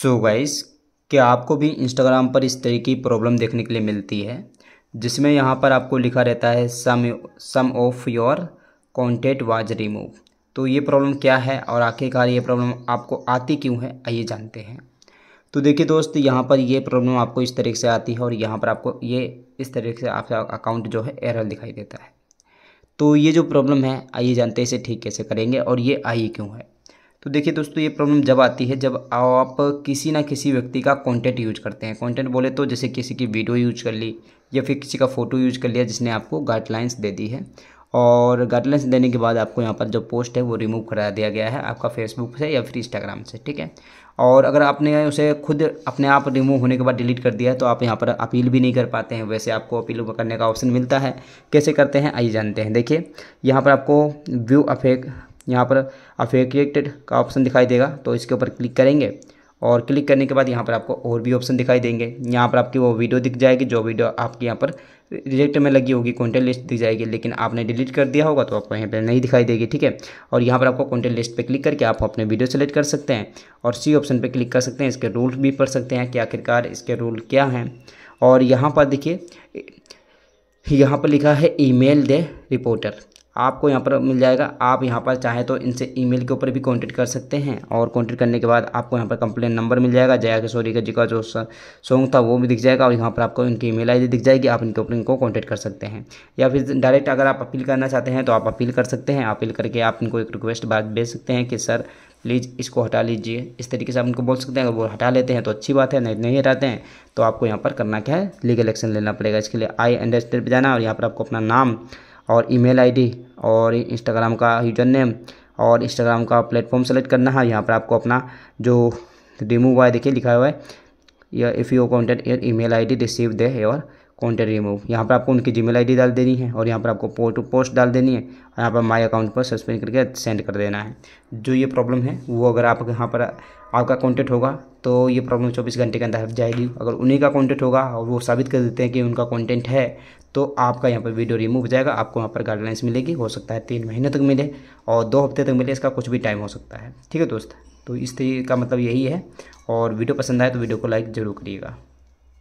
सो so guys क्या आपको भी इंस्टाग्राम पर इस तरह की प्रॉब्लम देखने के लिए मिलती है जिसमें यहाँ पर आपको लिखा रहता है some some of your content was remove तो ये प्रॉब्लम क्या है और आखिरकार ये प्रॉब्लम आपको आती क्यों है आइए जानते हैं तो देखिए दोस्त यहाँ पर ये प्रॉब्लम आपको इस तरीके से आती है और यहाँ पर आपको ये इस तरीके से आपका अकाउंट जो है एरर दिखाई देता है तो ये जो प्रॉब्लम है आइए जानते हैं इसे ठीक कैसे करेंगे और ये आई क्यों है तो देखिए दोस्तों ये प्रॉब्लम जब आती है जब आप किसी ना किसी व्यक्ति का कंटेंट यूज करते हैं कंटेंट बोले तो जैसे किसी की वीडियो यूज कर ली या फिर किसी का फ़ोटो यूज कर लिया जिसने आपको गाइडलाइंस दे दी है और गाइडलाइंस देने के बाद आपको यहाँ पर जो पोस्ट है वो रिमूव करा दिया गया है आपका फेसबुक से या फिर इंस्टाग्राम से ठीक है और अगर आपने उसे खुद अपने आप रिमूव होने के बाद डिलीट कर दिया है तो आप यहाँ पर अपील भी नहीं कर पाते हैं वैसे आपको अपील करने का ऑप्शन मिलता है कैसे करते हैं आइए जानते हैं देखिए यहाँ पर आपको व्यू अफेक्ट यहाँ पर अफेक्टेड का ऑप्शन दिखाई देगा तो इसके ऊपर क्लिक करेंगे और क्लिक करने के बाद यहाँ पर आपको और भी ऑप्शन दिखाई देंगे यहाँ पर आपकी वो वीडियो दिख जाएगी जो वीडियो आपके यहाँ पर रिजेक्ट में लगी होगी कॉन्टेंट लिस्ट दिख जाएगी लेकिन आपने डिलीट कर दिया होगा तो आपको यहाँ पर नहीं दिखाई देगी ठीक है और यहाँ पर आपको कॉन्टेंट लिस्ट पर क्लिक करके आप अपने वीडियो सेलेक्ट कर सकते हैं और सी ऑप्शन पर क्लिक कर सकते हैं इसके रूल भी पढ़ सकते हैं कि आखिरकार इसके रूल क्या हैं और यहाँ पर देखिए यहाँ पर लिखा है ईमेल दे रिपोर्टर आपको यहाँ पर मिल जाएगा आप यहाँ पर चाहे तो इनसे ईमेल के ऊपर भी कॉन्टेक्ट कर सकते हैं और कॉन्टेक्ट करने के बाद आपको यहाँ पर कंप्लेन नंबर मिल जाएगा जया किशोरी का जी का जो सॉन्ग था वो भी दिख जाएगा और यहाँ पर आपको इनकी ईमेल आईडी दिख जाएगी आप इनके ऊपर इनको कॉन्टैक्ट कर सकते हैं या फिर डायरेक्ट अगर आप अपील करना चाहते हैं तो आप अपील कर सकते हैं अपील करके आप इनको एक रिक्वेस्ट बात भेज सकते हैं कि सर प्लीज़ इसको हटा लीजिए इस तरीके से आप उनको बोल सकते हैं अगर वो हटा लेते हैं तो अच्छी बात है नहीं नहीं हटाते हैं तो आपको यहाँ पर करना क्या है लीगल एक्शन लेना पड़ेगा इसके लिए आई अंडरस्टैंड पर जाना और यहाँ पर आपको अपना नाम और ईमेल आईडी और इंस्टाग्राम का यूजर नेम और इंस्टाग्राम का प्लेटफॉर्म सेलेक्ट करना है यहाँ पर आपको अपना जो रिमूव हुआ है देखिए लिखा हुआ है या if you contact email email I D receive they your content remove यहाँ पर आपको उनकी जी मेल डाल देनी है और यहाँ पर आपको पोस्ट टू पोस्ट डाल देनी है और यहाँ पर माई अकाउंट पर सस्पेंड करके सेंड कर देना है जो ये प्रॉब्लम है वो अगर आप यहाँ पर आपका कॉन्टेक्ट होगा तो ये प्रॉब्लम चौबीस घंटे के अंदर हट जाएगी अगर उन्हीं का कॉन्टेंट होगा और वो साबित कर देते हैं कि उनका कॉन्टेंट है तो आपका यहाँ पर वीडियो रिमूव हो जाएगा आपको वहाँ पर गाइडलाइंस मिलेगी हो सकता है तीन महीने तक मिले और दो हफ्ते तक मिले इसका कुछ भी टाइम हो सकता है ठीक है दोस्त तो इस तरीके का मतलब यही है और वीडियो पसंद आए तो वीडियो को लाइक ज़रूर करिएगा